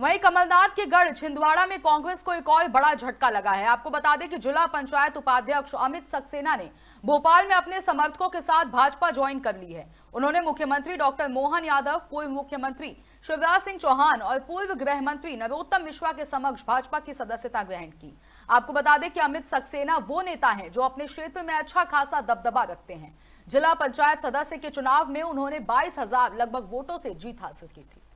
वहीं कमलनाथ के गढ़ छिंदवाड़ा में कांग्रेस को एक और बड़ा झटका लगा है आपको बता दें कि जिला पंचायत उपाध्यक्ष अमित सक्सेना ने भोपाल में अपने समर्थकों के साथ भाजपा ज्वाइन कर ली है उन्होंने मुख्यमंत्री डॉक्टर मोहन यादव पूर्व मुख्यमंत्री शिवराज सिंह चौहान और पूर्व गृह मंत्री नरोत्तम मिश्रा के समक्ष भाजपा की सदस्यता ग्रहण की आपको बता दें कि अमित सक्सेना वो नेता है जो अपने क्षेत्र में अच्छा खासा दबदबा रखते हैं जिला पंचायत सदस्य के चुनाव में उन्होंने बाईस लगभग वोटों से जीत हासिल की थी